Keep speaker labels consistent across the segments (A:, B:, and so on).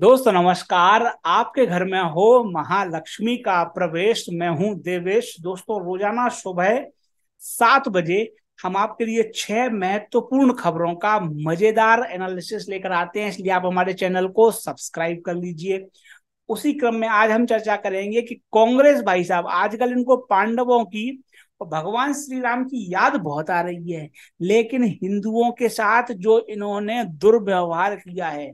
A: दोस्तों नमस्कार आपके घर में हो महालक्ष्मी का प्रवेश मैं हूं देवेश दोस्तों रोजाना सुबह सात बजे हम आपके लिए छह महत्वपूर्ण खबरों का मजेदार एनालिसिस लेकर आते हैं इसलिए आप हमारे चैनल को सब्सक्राइब कर लीजिए उसी क्रम में आज हम चर्चा करेंगे कि कांग्रेस भाई साहब आजकल इनको पांडवों की और भगवान श्री राम की याद बहुत आ रही है लेकिन हिंदुओं के साथ जो इन्होंने दुर्व्यवहार किया है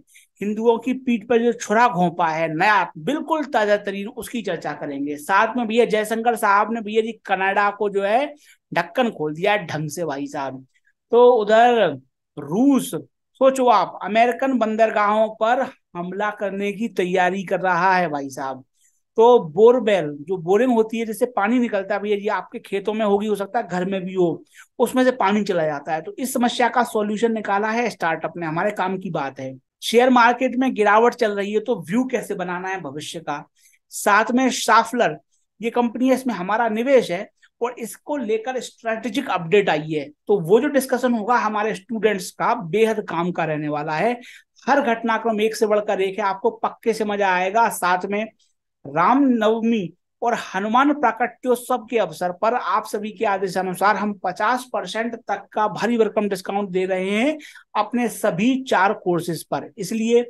A: हिंदुओं की पीठ पर जो छुरा घोंपा है नया बिल्कुल ताजा तरीन उसकी चर्चा करेंगे साथ में भैया जयशंकर साहब ने भैया जी कनाडा को जो है ढक्कन खोल दिया है ढंग से भाई साहब तो उधर रूस सोचो आप अमेरिकन बंदरगाहों पर हमला करने की तैयारी कर रहा है भाई साहब तो बोरवेल जो बोरिंग होती है जिससे पानी निकलता है भैया ये आपके खेतों में होगी हो सकता है घर में भी हो उसमें से पानी चला जाता है तो इस समस्या का सॉल्यूशन निकाला है स्टार्टअप ने हमारे काम की बात है शेयर मार्केट में गिरावट चल रही है तो व्यू कैसे बनाना है भविष्य का साथ में शाफलर ये कंपनी है इसमें हमारा निवेश है और इसको लेकर स्ट्रेटेजिक अपडेट आई है तो वो जो डिस्कशन होगा हमारे स्टूडेंट्स का बेहद काम का रहने वाला है हर घटनाक्रम एक से बढ़कर एक है आपको पक्के से मजा आएगा साथ में रामनवमी और हनुमान प्राकट्योत्सव के अवसर पर आप सभी के आदेश अनुसार हम 50 परसेंट तक का भारी वर्कम डिस्काउंट दे रहे हैं अपने सभी चार कोर्सेज पर इसलिए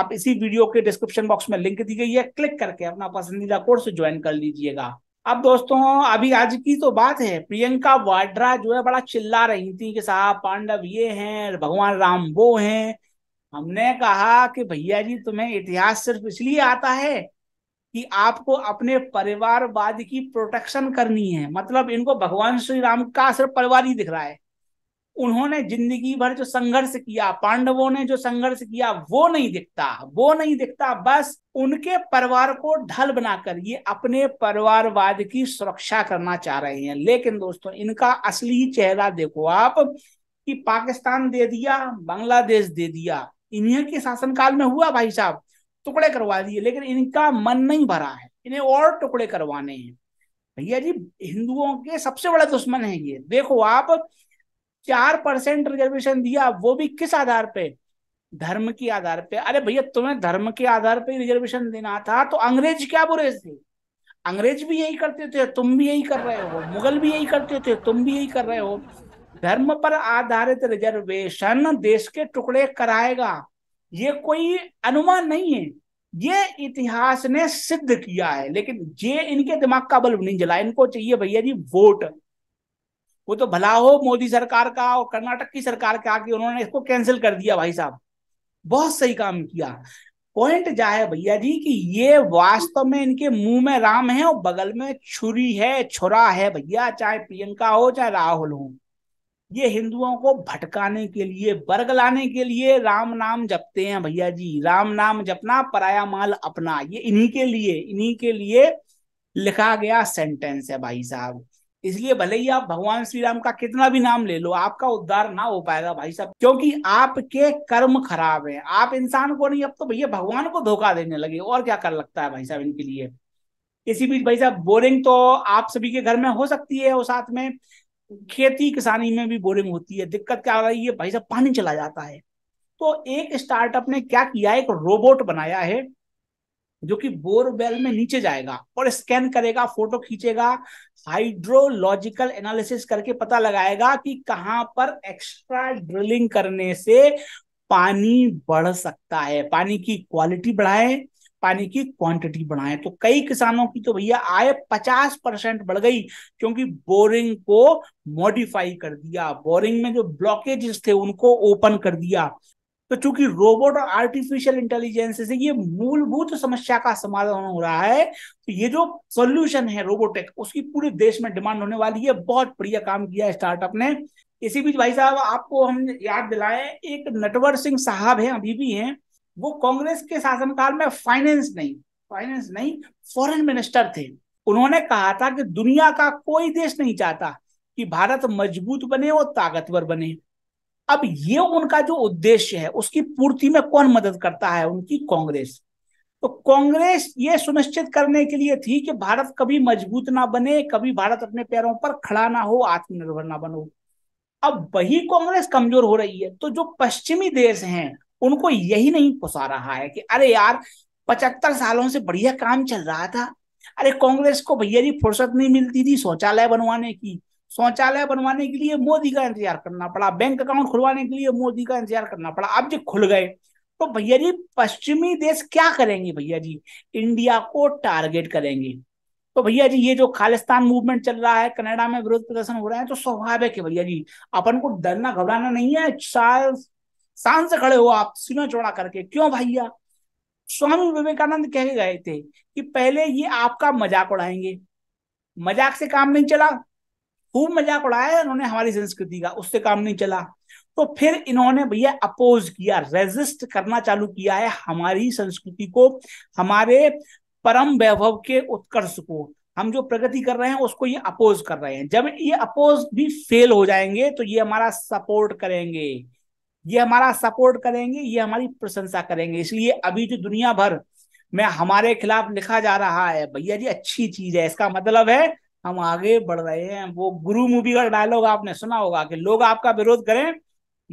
A: आप इसी वीडियो के डिस्क्रिप्शन बॉक्स में लिंक दी गई है क्लिक करके अपना पसंदीदा कोर्स ज्वाइन कर लीजिएगा अब दोस्तों अभी आज की तो बात है प्रियंका वाड्रा जो है बड़ा चिल्ला रही थी कि साहब पांडव ये हैं भगवान राम वो हैं हमने कहा कि भैया जी तुम्हें इतिहास सिर्फ इसलिए आता है कि आपको अपने परिवारवाद की प्रोटेक्शन करनी है मतलब इनको भगवान श्री राम का सिर्फ परिवार ही दिख रहा है उन्होंने जिंदगी भर जो संघर्ष किया पांडवों ने जो संघर्ष किया वो नहीं दिखता वो नहीं दिखता बस उनके परिवार को ढल बनाकर ये अपने परिवारवाद की सुरक्षा करना चाह रहे हैं लेकिन दोस्तों इनका असली चेहरा देखो आप कि पाकिस्तान दे दिया बांग्लादेश दे दिया इन्हीं के शासनकाल में हुआ भाई साहब टुकड़े करवा दिए लेकिन इनका मन नहीं भरा है इन्हें और टुकड़े करवाने हैं भैया जी हिंदुओं के सबसे बड़ा दुश्मन है ये देखो आप चार परसेंट रिजर्वेशन दिया वो भी किस आधार पे धर्म के आधार पे अरे भैया तुम्हें धर्म के आधार पे रिजर्वेशन देना था तो अंग्रेज क्या बुरे थे अंग्रेज भी यही करते थे तुम भी यही कर रहे हो मुगल भी यही करते थे तुम भी यही कर रहे हो धर्म पर आधारित रिजर्वेशन देश के टुकड़े कराएगा ये कोई अनुमान नहीं है ये इतिहास ने सिद्ध किया है लेकिन ये इनके दिमाग का बल्ब नहीं जला इनको चाहिए भैया जी वोट वो तो भला हो मोदी सरकार का और कर्नाटक की सरकार का कि उन्होंने इसको कैंसिल कर दिया भाई साहब बहुत सही काम किया पॉइंट जा है भैया जी कि ये वास्तव में इनके मुंह में राम है और बगल में छुरी है छुरा है भैया चाहे प्रियंका हो चाहे राहुल हो ये हिंदुओं को भटकाने के लिए बरगलाने के लिए राम नाम जपते हैं भैया जी राम नाम जपना पराया माल अपना ये इन्हीं के लिए इन्हीं के लिए लिखा गया सेंटेंस है भाई साहब इसलिए भले ही आप भगवान श्री राम का कितना भी नाम ले लो आपका उद्धार ना हो पाएगा भाई साहब क्योंकि आपके कर्म खराब हैं आप इंसान को नहीं अब तो भैया भगवान को धोखा देने लगे और क्या कर लगता है भाई साहब इनके लिए इसी बीच भाई साहब बोरिंग तो आप सभी के घर में हो सकती है और साथ में खेती किसानी में भी बोरिंग होती है दिक्कत क्या हो रही है भाई साहब पानी चला जाता है तो एक स्टार्टअप ने क्या किया एक रोबोट बनाया है जो कि बोरवेल में नीचे जाएगा और स्कैन करेगा फोटो खींचेगा हाइड्रोलॉजिकल एनालिसिस करके पता लगाएगा कि कहां पर एक्स्ट्रा ड्रिलिंग करने से पानी बढ़ सकता है पानी की क्वालिटी बढ़ाए पानी की क्वांटिटी बढ़ाए तो कई किसानों की तो भैया आय 50 परसेंट बढ़ गई क्योंकि बोरिंग को मॉडिफाई कर दिया बोरिंग में जो ब्लॉकेजेस थे उनको ओपन कर दिया तो चूंकि रोबोट और आर्टिफिशियल इंटेलिजेंस से ये मूलभूत समस्या का समाधान हो रहा है तो ये जो सॉल्यूशन है रोबोटेक उसकी पूरे देश में डिमांड होने वाली है बहुत बढ़िया काम किया स्टार्टअप ने इसी बीच भाई साहब आपको हम याद दिलाएं एक नटवर सिंह साहब हैं अभी भी हैं वो कांग्रेस के शासनकाल में फाइनेंस नहीं फाइनेंस नहीं फॉरेन मिनिस्टर थे उन्होंने कहा था कि दुनिया का कोई देश नहीं चाहता कि भारत मजबूत बने और ताकतवर बने अब ये उनका जो उद्देश्य है उसकी पूर्ति में कौन मदद करता है उनकी कांग्रेस तो कांग्रेस ये सुनिश्चित करने के लिए थी कि भारत कभी मजबूत ना बने कभी भारत अपने पैरों पर खड़ा ना हो आत्मनिर्भर ना बनो अब वही कांग्रेस कमजोर हो रही है तो जो पश्चिमी देश हैं उनको यही नहीं पुसा रहा है कि अरे यार पचहत्तर सालों से बढ़िया काम चल रहा था अरे कांग्रेस को भैया जी फुर्सत नहीं मिलती थी शौचालय बनवाने की शौचालय बनवाने के लिए मोदी का इंतजार करना पड़ा बैंक अकाउंट खुलवाने के लिए मोदी का इंतजार करना पड़ा अब जो खुल गए तो भैया जी पश्चिमी देश क्या करेंगे भैया जी इंडिया को टारगेट करेंगे तो भैया जी ये जो खालिस्तान मूवमेंट चल रहा है कनाडा में विरोध प्रदर्शन हो रहा है तो स्वाभाविक है भैया जी अपन को डरना घबराना नहीं है साल शान से खड़े हो आप सीना चौड़ा करके क्यों भैया स्वामी विवेकानंद कह गए थे कि पहले ये आपका मजाक उड़ाएंगे मजाक से काम नहीं चला खूब मजाक उड़ाया इन्होंने हमारी संस्कृति का उससे काम नहीं चला तो फिर इन्होंने भैया अपोज किया रेजिस्ट करना चालू किया है हमारी संस्कृति को हमारे परम वैभव के उत्कर्ष को हम जो प्रगति कर रहे हैं उसको ये अपोज कर रहे हैं जब ये अपोज भी फेल हो जाएंगे तो ये हमारा सपोर्ट करेंगे ये हमारा सपोर्ट करेंगे ये हमारी प्रशंसा करेंगे इसलिए अभी जो दुनिया भर में हमारे खिलाफ लिखा जा रहा है भैया जी अच्छी चीज है इसका मतलब है हम आगे बढ़ रहे हैं वो गुरु मूवी का डायलॉग आपने सुना होगा कि लोग आपका विरोध करें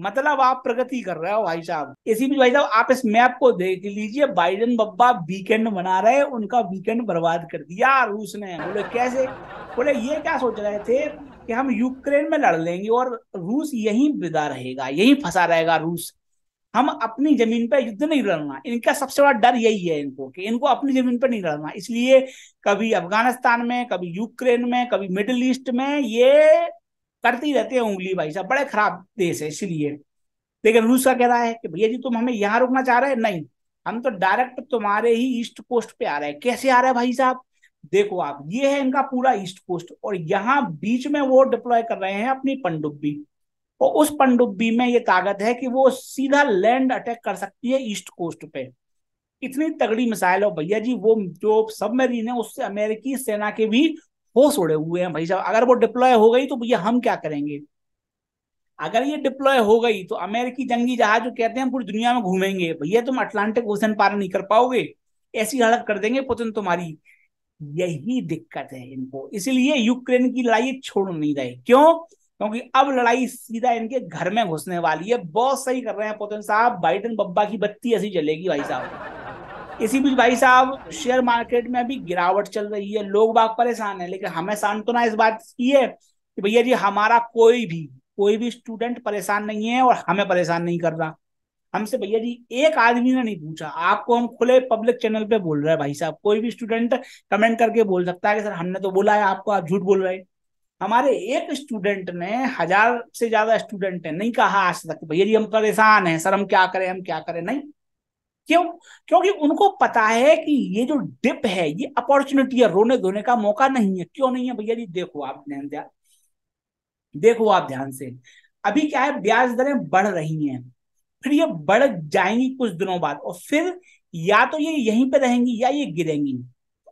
A: मतलब आप प्रगति कर रहे हो भाई साहब इसी बीच भाई साहब आप इस मैप को देख लीजिए बाइडन बब्बा वीकेंड मना रहे उनका वीकेंड बर्बाद कर दिया रूस ने बोले कैसे बोले ये क्या सोच रहे थे कि हम यूक्रेन में लड़ लेंगे और रूस यही विदा रहेगा यही फंसा रहेगा रूस हम अपनी जमीन पर युद्ध नहीं लड़ना इनका सबसे बड़ा डर यही है इनको कि इनको अपनी जमीन पर नहीं लड़ना इसलिए कभी अफगानिस्तान में कभी यूक्रेन में कभी मिडिल ईस्ट में ये करती रहते हैं उंगली भाई साहब बड़े खराब देश है इसलिए लेकिन रूस का कह रहा है कि भैया जी तुम हमें यहाँ रुकना चाह रहे हैं नहीं हम तो डायरेक्ट तुम्हारे ही ईस्ट कोस्ट पे आ रहे हैं कैसे आ रहे हैं भाई साहब देखो आप ये है इनका पूरा ईस्ट कोस्ट और यहाँ बीच में वो डिप्लॉय कर रहे हैं अपनी पनडुब्बी और उस पंडुब्बी में ये ताकत है कि वो सीधा लैंड अटैक कर सकती है ईस्ट कोस्ट पे इतनी तगड़ी मिसाइल है भैया जी वो जो सबमरीन है उससे अमेरिकी सेना के भी होश उड़े हुए हैं भाई साहब अगर वो डिप्लॉय हो गई तो भैया हम क्या करेंगे अगर ये डिप्लॉय हो गई तो अमेरिकी जंगी जहाज जो कहते हैं पूरी दुनिया में घूमेंगे भैया तुम अटलांटिक ओशन पार नहीं कर पाओगे ऐसी हालत कर देंगे पुतिन तुम्हारी यही दिक्कत है इनको इसलिए यूक्रेन की लड़ाई छोड़ नहीं रही क्यों क्योंकि अब लड़ाई सीधा इनके घर में घुसने वाली है बहुत सही कर रहे हैं पोतन साहब बाइडन बब्बा की बत्ती ऐसी जलेगी भाई साहब इसी बीच भाई साहब शेयर मार्केट में अभी गिरावट चल रही है लोग बाग परेशान है लेकिन हमें तो ना इस बात की है कि भैया जी हमारा कोई भी कोई भी स्टूडेंट परेशान नहीं है और हमें परेशान नहीं कर रहा हमसे भैया जी एक आदमी ने नहीं पूछा आपको हम खुले पब्लिक चैनल पे बोल रहे हैं भाई साहब कोई भी स्टूडेंट कमेंट करके बोल सकता है कि सर हमने तो बोला है आपको आप झूठ बोल रहे हैं हमारे एक स्टूडेंट ने हजार से ज्यादा स्टूडेंट है नहीं कहा आज तक भैया जी हम परेशान हैं सर हम क्या करें हम क्या करें नहीं क्यों क्योंकि उनको पता है कि ये जो डिप है ये अपॉर्चुनिटी है रोने धोने का मौका नहीं है क्यों नहीं है भैया जी देखो आप ध्यान देखो आप ध्यान से अभी क्या है ब्याज दरें बढ़ रही हैं फिर ये बढ़ जाएंगी कुछ दिनों बाद और फिर या तो ये यहीं पर रहेंगी या ये गिरेंगी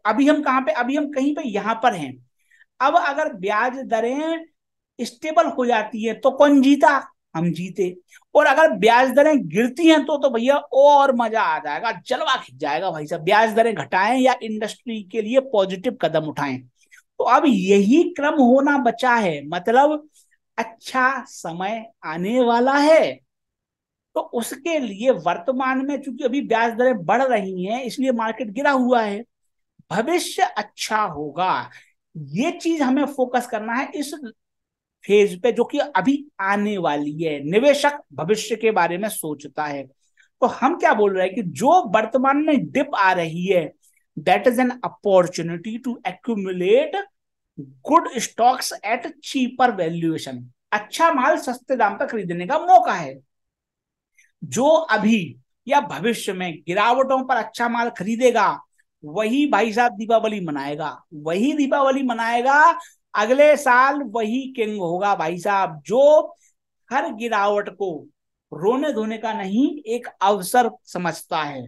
A: अभी हम कहां पे अभी हम कहीं पे यहां पर हैं अब अगर ब्याज दरें स्टेबल हो जाती है तो कौन जीता हम जीते और अगर ब्याज दरें गिरती हैं तो तो भैया और मजा आ जाएगा जलवा खिंच जाएगा भाई साहब ब्याज दरें घटाएं या इंडस्ट्री के लिए पॉजिटिव कदम उठाएं तो अब यही क्रम होना बचा है मतलब अच्छा समय आने वाला है तो उसके लिए वर्तमान में चूंकि अभी ब्याज दरें बढ़ रही हैं इसलिए मार्केट गिरा हुआ है भविष्य अच्छा होगा ये चीज हमें फोकस करना है इस फेज पे जो कि अभी आने वाली है निवेशक भविष्य के बारे में सोचता है तो हम क्या बोल रहे हैं कि जो वर्तमान में डिप आ रही है that is an opportunity to accumulate good stocks at cheaper valuation अच्छा माल सस्ते दाम पर खरीदने का मौका है जो अभी या भविष्य में गिरावटों पर अच्छा माल खरीदेगा वही भाई साहब दीपावली मनाएगा वही दीपावली मनाएगा अगले साल वही किंग होगा भाई साहब जो हर गिरावट को रोने धोने का नहीं एक अवसर समझता है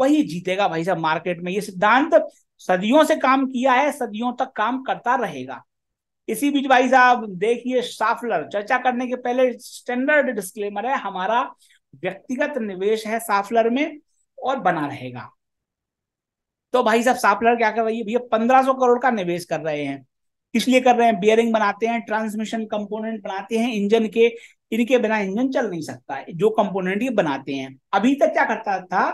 A: वही जीतेगा भाई साहब मार्केट में ये सिद्धांत सदियों से काम किया है सदियों तक काम करता रहेगा इसी बीच भाई साहब देखिए साफलर चर्चा करने के पहले स्टैंडर्ड डिस्क्लेमर है हमारा व्यक्तिगत निवेश है साफलर में और बना रहेगा तो भाई साहब साफलर क्या कर रही है भैया पंद्रह सौ करोड़ का निवेश कर रहे हैं किस लिए कर रहे हैं बियरिंग बनाते हैं ट्रांसमिशन कंपोनेंट बनाते हैं इंजन के इनके बिना इंजन चल नहीं सकता है जो कंपोनेंट ये बनाते हैं अभी तक क्या करता था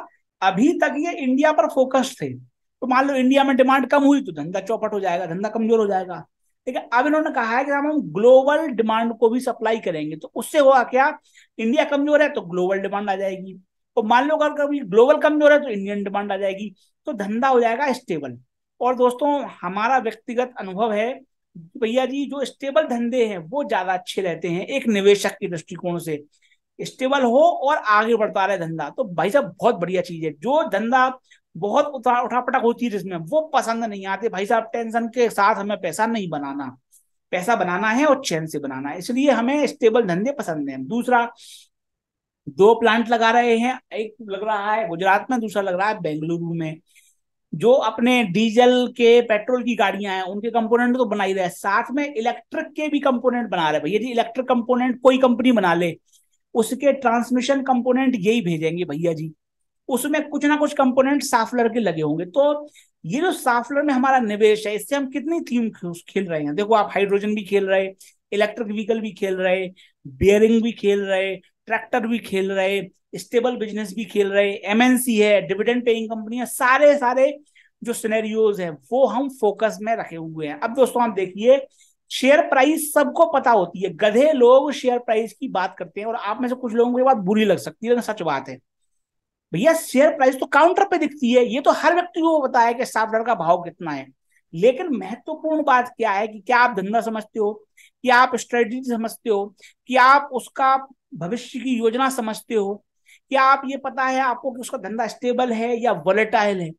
A: अभी तक ये इंडिया पर फोकस थे तो मान लो इंडिया में डिमांड कम हुई तो धंधा चौपट हो जाएगा धंधा कमजोर हो जाएगा ठीक है अब इन्होंने कहा है कि हम ग्लोबल डिमांड को भी सप्लाई करेंगे तो उससे हुआ क्या इंडिया कमजोर है तो ग्लोबल डिमांड आ जाएगी तो मान लो अगर कभी ग्लोबल कमजोर है तो इंडियन डिमांड आ जाएगी तो धंधा हो जाएगा स्टेबल और दोस्तों हमारा व्यक्तिगत अनुभव है भैया जी जो स्टेबल धंधे हैं वो ज्यादा अच्छे रहते हैं एक निवेशक के दृष्टिकोण से स्टेबल हो और आगे बढ़ता रहे धंधा तो भाई साहब बहुत बढ़िया चीज है जो धंधा बहुत उठा उठापटक होती है जिसमें वो पसंद नहीं आते भाई साहब टेंशन के साथ हमें पैसा नहीं बनाना पैसा बनाना है और चैन से बनाना है इसलिए हमें स्टेबल धंधे पसंद हैं दूसरा दो प्लांट लगा रहे हैं एक लग रहा है गुजरात में दूसरा लग रहा है बेंगलुरु में जो अपने डीजल के पेट्रोल की गाड़ियां हैं उनके कंपोनेंट तो बना ही रहे साथ में इलेक्ट्रिक के भी कंपोनेंट बना रहे भैया जी इलेक्ट्रिक कंपोनेंट कोई कंपनी बना ले उसके ट्रांसमिशन कंपोनेंट यही भेजेंगे भैया जी उसमें कुछ ना कुछ कंपोनेंट साफलर के लगे होंगे तो ये जो साफलर में हमारा निवेश है इससे हम कितनी थीम खेल रहे हैं देखो आप हाइड्रोजन भी खेल रहे इलेक्ट्रिक व्हीकल भी खेल रहे बियरिंग भी खेल रहे ट्रैक्टर भी खेल रहे स्टेबल बिजनेस भी खेल रहे एमएनसी है डिविडेंड पेइंग कंपनी है सारे सारे जो सिनेरियोज है वो हम फोकस में रखे हुए हैं अब दोस्तों आप देखिए शेयर प्राइस सबको पता होती है गधे लोग शेयर प्राइस की बात करते हैं और आप में से कुछ लोगों को ये बात बुरी लग सकती है लेकिन सच बात है भैया शेयर प्राइस तो काउंटर पे दिखती है ये तो हर व्यक्ति को बताया कि सात का भाव कितना है लेकिन महत्वपूर्ण बात क्या है कि क्या आप धंधा समझते हो कि आप स्ट्रेटजी समझते हो कि आप उसका भविष्य की योजना समझते हो क्या आप ये पता है आपको कि उसका धंधा स्टेबल है या वोलेटाइल है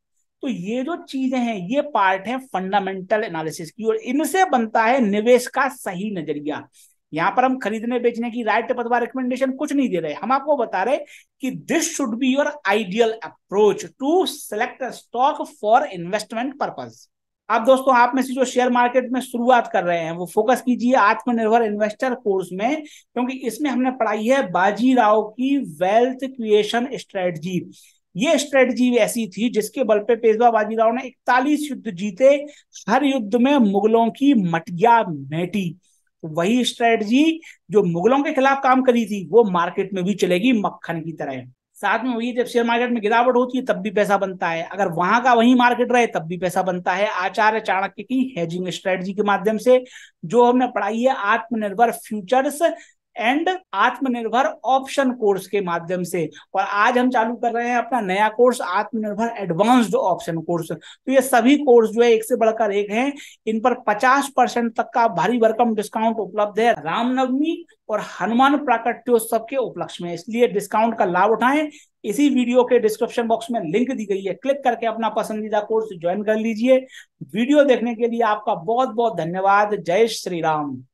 A: तो ये जो चीजें हैं ये पार्ट है फंडामेंटल एनालिसिस की और इनसे बनता है निवेश का सही नजरिया यहां पर हम खरीदने बेचने की राइट बतवा रिकमेंडेशन कुछ नहीं दे रहे हम आपको बता रहे कि this should be your ideal approach to select stock for investment purpose आप दोस्तों आप में से जो शेयर मार्केट में शुरुआत कर रहे हैं वो फोकस कीजिए आत्मनिर्भर इन्वेस्टर कोर्स में क्योंकि इसमें हमने पढ़ाई है बाजीराव की वेल्थ क्रिएशन स्ट्रेटजी ये स्ट्रेटजी ऐसी थी जिसके बल पे पेशवा बाजीराव ने इकतालीस युद्ध जीते हर युद्ध में मुगलों की मटिया मेटी वही स्ट्रेटजी जो मुगलों के खिलाफ काम करी थी वो मार्केट में भी चलेगी मक्खन की तरह साथ में वही जब शेयर मार्केट में गिरावट होती है तब भी पैसा बनता है अगर वहां का वही मार्केट रहे तब भी पैसा बनता है आचार्य चाणक्य की हेजिंग स्ट्रेटजी के माध्यम से जो हमने पढ़ाई है आत्मनिर्भर फ्यूचर्स एंड आत्मनिर्भर ऑप्शन कोर्स के माध्यम से और आज हम चालू कर रहे हैं अपना नया कोर्स आत्मनिर्भर एडवांस्ड ऑप्शन कोर्स तो ये सभी कोर्स जो है एक से बढ़कर एक है इन पर 50 परसेंट तक का भारी भरकम डिस्काउंट उपलब्ध है रामनवमी और हनुमान प्राकट्योत्सव के उपलक्ष्य में इसलिए डिस्काउंट का लाभ उठाएं इसी वीडियो के डिस्क्रिप्शन बॉक्स में लिंक दी गई है क्लिक करके अपना पसंदीदा कोर्स ज्वाइन कर लीजिए वीडियो देखने के लिए आपका बहुत बहुत धन्यवाद जय श्री राम